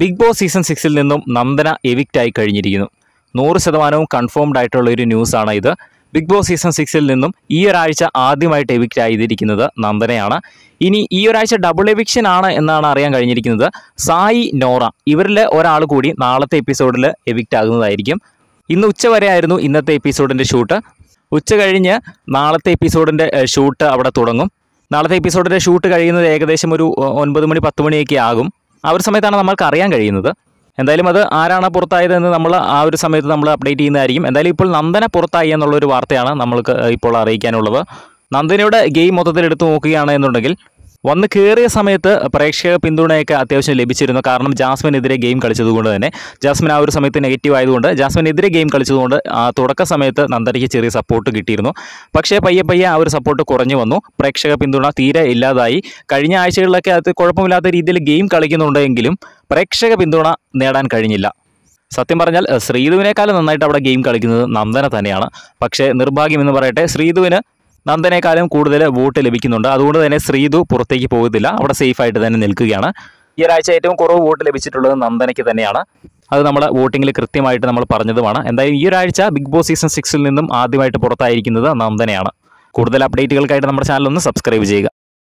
big boss season സിക്സിൽ നിന്നും Nandana evict ആയി കഴിഞ്ഞിരിക്കുന്നു നൂറ് ശതമാനവും കൺഫേംഡ് ആയിട്ടുള്ള ഒരു ന്യൂസാണ് ഇത് ബിഗ് ബോസ് സീസൺ സിക്സിൽ നിന്നും ഈ ഒരാഴ്ച ആദ്യമായിട്ട് എവിക്റ്റ് ആയിരിക്കുന്നത് നന്ദനയാണ് ഇനി ഈ ഒരാഴ്ച ഡബിൾ എവിക്ഷൻ ആണ് എന്നാണ് അറിയാൻ കഴിഞ്ഞിരിക്കുന്നത് സായി നോറ ഇവരിൽ ഒരാൾ കൂടി നാളത്തെ എപ്പിസോഡിൽ എവിക്റ്റ് ആകുന്നതായിരിക്കും ഇന്ന് ഉച്ചവരെ ഇന്നത്തെ എപ്പിസോഡിൻ്റെ ഷൂട്ട് ഉച്ച കഴിഞ്ഞ് നാളത്തെ എപ്പിസോഡിൻ്റെ ഷൂട്ട് അവിടെ തുടങ്ങും നാളത്തെ എപ്പിസോഡിൻ്റെ ഷൂട്ട് കഴിയുന്നത് ഏകദേശം ഒരു ഒൻപത് മണി പത്ത് മണിയൊക്കെ ആകും ആ ഒരു സമയത്താണ് നമ്മൾക്ക് അറിയാൻ കഴിയുന്നത് എന്തായാലും അത് ആരാണ് പുറത്തായത് എന്ന് നമ്മൾ ആ ഒരു സമയത്ത് നമ്മൾ അപ്ഡേറ്റ് ചെയ്യുന്നതായിരിക്കും എന്തായാലും ഇപ്പോൾ നന്ദന പുറത്തായി എന്നുള്ളൊരു വാർത്തയാണ് നമ്മൾക്ക് ഇപ്പോൾ അറിയിക്കാനുള്ളത് നന്ദനയുടെ ഗെയിം മൊത്തത്തിൽ എടുത്തു നോക്കുകയാണ് എന്നുണ്ടെങ്കിൽ വന്ന് കയറിയ സമയത്ത് പ്രേക്ഷക പിന്തുണയൊക്കെ അത്യാവശ്യം ലഭിച്ചിരുന്നു കാരണം ജാസ്മിനെതിരെ ഗെയിം കളിച്ചതുകൊണ്ട് തന്നെ ജാസ്മിൻ ആ ഒരു സമയത്ത് നെഗറ്റീവ് ആയതുകൊണ്ട് ജാസ്മിനെതിരെ ഗെയിം കളിച്ചതുകൊണ്ട് തുടക്ക സമയത്ത് നന്ദരിക്ക് ചെറിയ സപ്പോർട്ട് കിട്ടിയിരുന്നു പക്ഷേ പയ്യെ പയ്യെ ആ ഒരു സപ്പോർട്ട് കുറഞ്ഞു വന്നു പ്രേക്ഷക പിന്തുണ തീരെ ഇല്ലാതായി കഴിഞ്ഞ ആഴ്ചകളിലൊക്കെ അത് കുഴപ്പമില്ലാത്ത രീതിയിൽ ഗെയിം കളിക്കുന്നുണ്ടെങ്കിലും പ്രേക്ഷക പിന്തുണ നേടാൻ കഴിഞ്ഞില്ല സത്യം പറഞ്ഞാൽ ശ്രീധുവിനേക്കാളും നന്നായിട്ട് അവിടെ ഗെയിം കളിക്കുന്നത് നന്ദന തന്നെയാണ് പക്ഷേ നിർഭാഗ്യം എന്ന് പറയട്ടെ ശ്രീധുവിന് നന്ദനേക്കാളും കൂടുതൽ വോട്ട് ലഭിക്കുന്നുണ്ട് അതുകൊണ്ട് തന്നെ ശ്രീതു പുറത്തേക്ക് പോകത്തില്ല അവിടെ ആയിട്ട് തന്നെ നിൽക്കുകയാണ് ഈ ഒരാഴ്ച ഏറ്റവും കുറവ് വോട്ട് ലഭിച്ചിട്ടുള്ളത് നന്ദനയ്ക്ക് തന്നെയാണ് അത് നമ്മൾ വോട്ടിങ്ങിൽ കൃത്യമായിട്ട് നമ്മൾ പറഞ്ഞതുമാണ് എന്തായാലും ഈ ഒരാഴ്ച ബിഗ് ബോസ് സീസൺ സിക്സിൽ നിന്നും ആദ്യമായിട്ട് പുറത്തായിരിക്കുന്നത് നന്ദനയാണ് കൂടുതൽ അപ്ഡേറ്റുകൾക്കായിട്ട് നമ്മുടെ ചാനൽ ഒന്ന് സബ്സ്ക്രൈബ് ചെയ്യുക